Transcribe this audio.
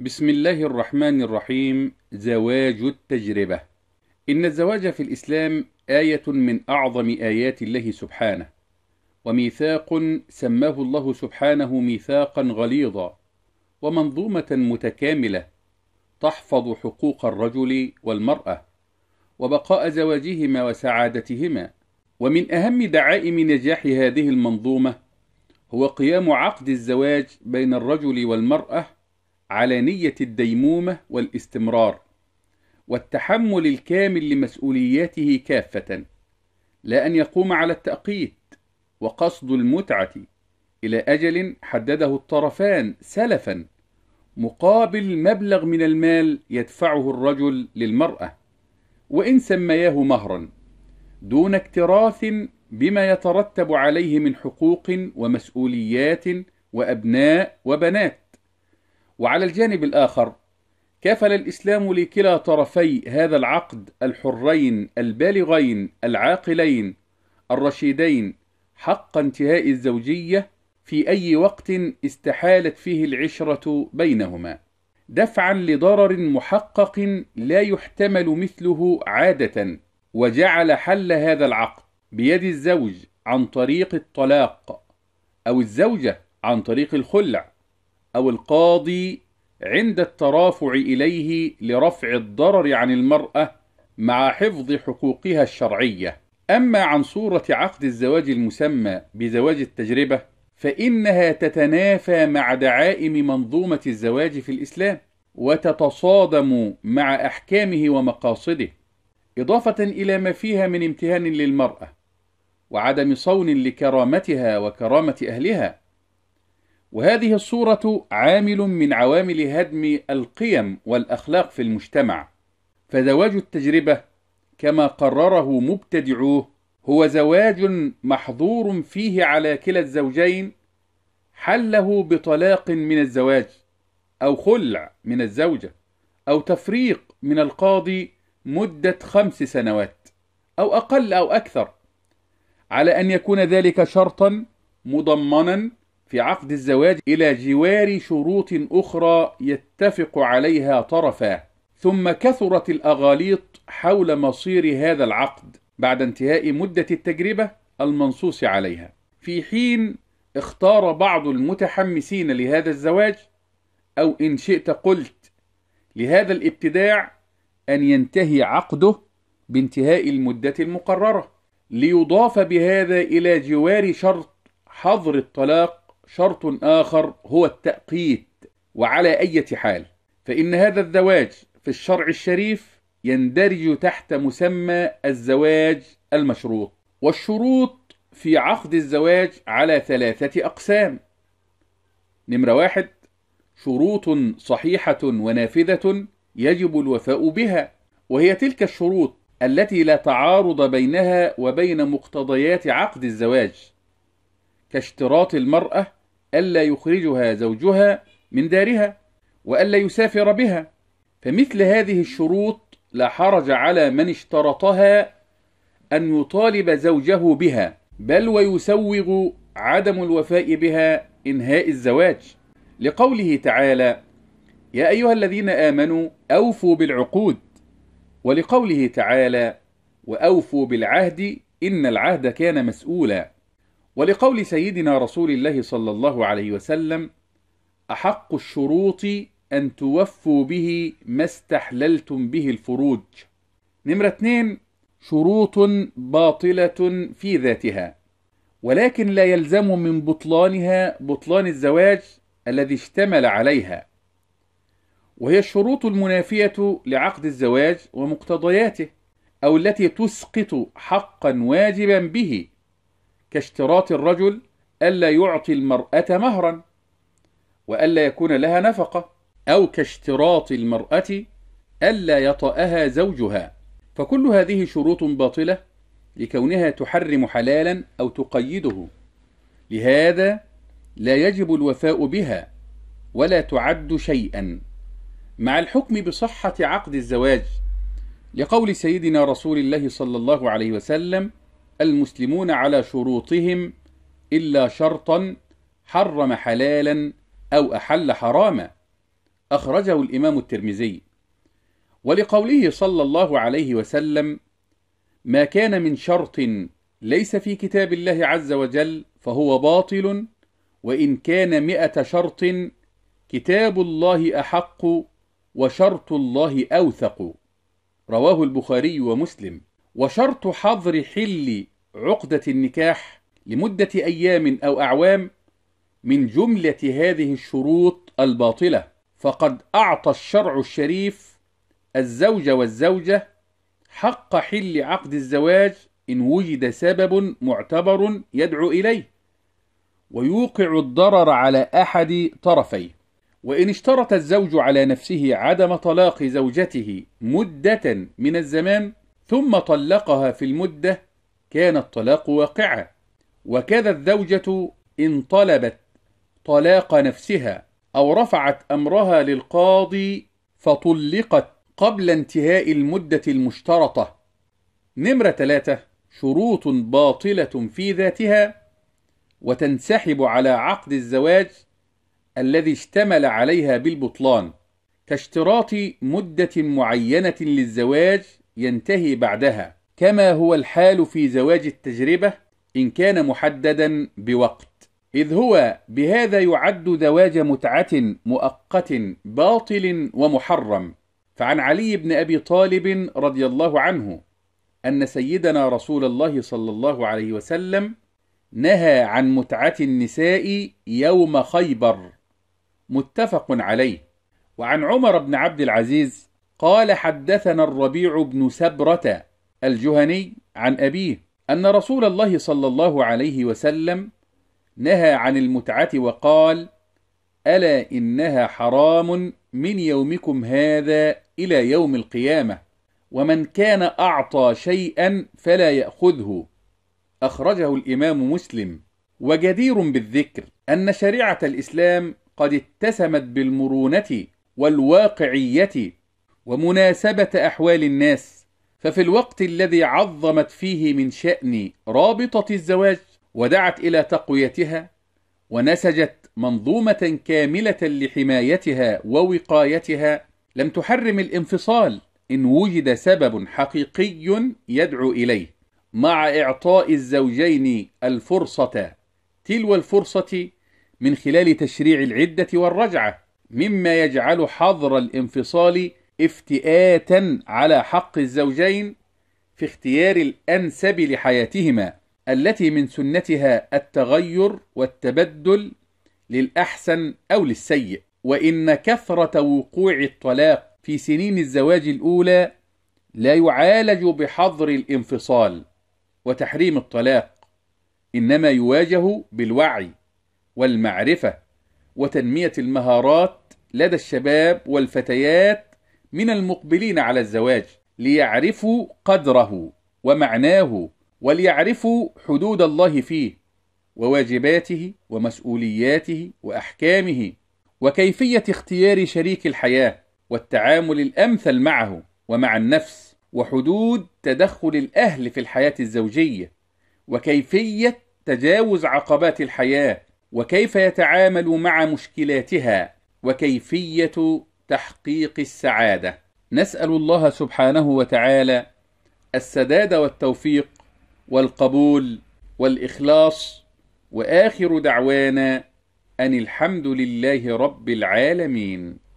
بسم الله الرحمن الرحيم زواج التجربة إن الزواج في الإسلام آية من أعظم آيات الله سبحانه وميثاق سماه الله سبحانه ميثاقا غليظا ومنظومة متكاملة تحفظ حقوق الرجل والمرأة وبقاء زواجهما وسعادتهما ومن أهم دعائم نجاح هذه المنظومة هو قيام عقد الزواج بين الرجل والمرأة على نية الديمومة والاستمرار والتحمل الكامل لمسؤولياته كافة لا أن يقوم على التأقيت وقصد المتعة إلى أجل حدده الطرفان سلفا مقابل مبلغ من المال يدفعه الرجل للمرأة وإن سمياه مهرا دون اكتراث بما يترتب عليه من حقوق ومسؤوليات وأبناء وبنات وعلى الجانب الآخر كافل الإسلام لكلا طرفي هذا العقد الحرين البالغين العاقلين الرشيدين حق انتهاء الزوجية في أي وقت استحالت فيه العشرة بينهما دفعا لضرر محقق لا يحتمل مثله عادة وجعل حل هذا العقد بيد الزوج عن طريق الطلاق أو الزوجة عن طريق الخلع أو القاضي عند الترافع إليه لرفع الضرر عن المرأة مع حفظ حقوقها الشرعية أما عن صورة عقد الزواج المسمى بزواج التجربة فإنها تتنافى مع دعائم منظومة الزواج في الإسلام وتتصادم مع أحكامه ومقاصده إضافة إلى ما فيها من امتهان للمرأة وعدم صون لكرامتها وكرامة أهلها وهذه الصورة عامل من عوامل هدم القيم والأخلاق في المجتمع فزواج التجربة كما قرره مبتدعوه هو زواج محظور فيه على كلا الزوجين حله بطلاق من الزواج أو خلع من الزوجة أو تفريق من القاضي مدة خمس سنوات أو أقل أو أكثر على أن يكون ذلك شرطا مضمنا في عقد الزواج إلى جوار شروط أخرى يتفق عليها طرفا ثم كثرت الأغاليط حول مصير هذا العقد بعد انتهاء مدة التجربة المنصوص عليها في حين اختار بعض المتحمسين لهذا الزواج أو إن شئت قلت لهذا الابتداع أن ينتهي عقده بانتهاء المدة المقررة ليضاف بهذا إلى جوار شرط حظر الطلاق شرط آخر هو التأقيت وعلى أي حال فإن هذا الزواج في الشرع الشريف يندرج تحت مسمى الزواج المشروط والشروط في عقد الزواج على ثلاثة أقسام نمرة واحد شروط صحيحة ونافذة يجب الوفاء بها وهي تلك الشروط التي لا تعارض بينها وبين مقتضيات عقد الزواج كاشتراط المرأة ألا يخرجها زوجها من دارها وألا يسافر بها فمثل هذه الشروط لا حرج على من اشترطها أن يطالب زوجه بها بل ويسوغ عدم الوفاء بها إنهاء الزواج لقوله تعالى يا أيها الذين آمنوا أوفوا بالعقود ولقوله تعالى وأوفوا بالعهد إن العهد كان مسؤولا ولقول سيدنا رسول الله صلى الله عليه وسلم أحق الشروط أن توفوا به ما استحللتم به الفروج نمرة اثنين شروط باطلة في ذاتها ولكن لا يلزم من بطلانها بطلان الزواج الذي اشتمل عليها وهي الشروط المنافية لعقد الزواج ومقتضياته أو التي تسقط حقا واجبا به كاشتراط الرجل ألا يعطي المرأة مهرا وألا يكون لها نفقة أو كاشتراط المرأة ألا يطأها زوجها فكل هذه شروط باطلة لكونها تحرم حلالا أو تقيده لهذا لا يجب الوفاء بها ولا تعد شيئا مع الحكم بصحة عقد الزواج لقول سيدنا رسول الله صلى الله عليه وسلم المسلمون على شروطهم إلا شرطا حرم حلالا أو أحل حراما أخرجه الإمام الترمذي ولقوله صلى الله عليه وسلم ما كان من شرط ليس في كتاب الله عز وجل فهو باطل وإن كان مئة شرط كتاب الله أحق وشرط الله أوثق رواه البخاري ومسلم وشرط حظر حل عقدة النكاح لمدة أيام أو أعوام من جملة هذه الشروط الباطلة فقد أعطى الشرع الشريف الزوج والزوجة حق حل عقد الزواج إن وجد سبب معتبر يدعو إليه ويوقع الضرر على أحد طرفيه وإن اشترط الزوج على نفسه عدم طلاق زوجته مدة من الزمان ثم طلقها في المدة كان الطلاق واقعا وكذا الزوجة إن طلبت طلاق نفسها أو رفعت أمرها للقاضي فطلقت قبل انتهاء المدة المشترطة نمرة ثلاثة شروط باطلة في ذاتها وتنسحب على عقد الزواج الذي اشتمل عليها بالبطلان كاشتراط مدة معينة للزواج ينتهي بعدها كما هو الحال في زواج التجربة إن كان محددا بوقت إذ هو بهذا يعد زواج متعة مؤقت باطل ومحرم فعن علي بن أبي طالب رضي الله عنه أن سيدنا رسول الله صلى الله عليه وسلم نهى عن متعة النساء يوم خيبر متفق عليه وعن عمر بن عبد العزيز قال حدثنا الربيع بن سبرة الجهني عن أبيه أن رسول الله صلى الله عليه وسلم نهى عن المتعة وقال ألا إنها حرام من يومكم هذا إلى يوم القيامة ومن كان أعطى شيئا فلا يأخذه أخرجه الإمام مسلم وجدير بالذكر أن شريعة الإسلام قد اتسمت بالمرونة والواقعية ومناسبة أحوال الناس ففي الوقت الذي عظمت فيه من شأن رابطة الزواج ودعت إلى تقويتها ونسجت منظومة كاملة لحمايتها ووقايتها لم تحرم الانفصال إن وجد سبب حقيقي يدعو إليه مع إعطاء الزوجين الفرصة تلو الفرصة من خلال تشريع العدة والرجعة مما يجعل حظر الانفصال افتئاتا على حق الزوجين في اختيار الأنسب لحياتهما التي من سنتها التغير والتبدل للأحسن أو للسيء وإن كثرة وقوع الطلاق في سنين الزواج الأولى لا يعالج بحظر الانفصال وتحريم الطلاق إنما يواجه بالوعي والمعرفة وتنمية المهارات لدى الشباب والفتيات من المقبلين على الزواج ليعرفوا قدره ومعناه وليعرفوا حدود الله فيه وواجباته ومسؤولياته وأحكامه وكيفية اختيار شريك الحياة والتعامل الأمثل معه ومع النفس وحدود تدخل الأهل في الحياة الزوجية وكيفية تجاوز عقبات الحياة وكيف يتعامل مع مشكلاتها وكيفية تحقيق السعادة نسأل الله سبحانه وتعالى السداد والتوفيق والقبول والإخلاص وآخر دعوانا أن الحمد لله رب العالمين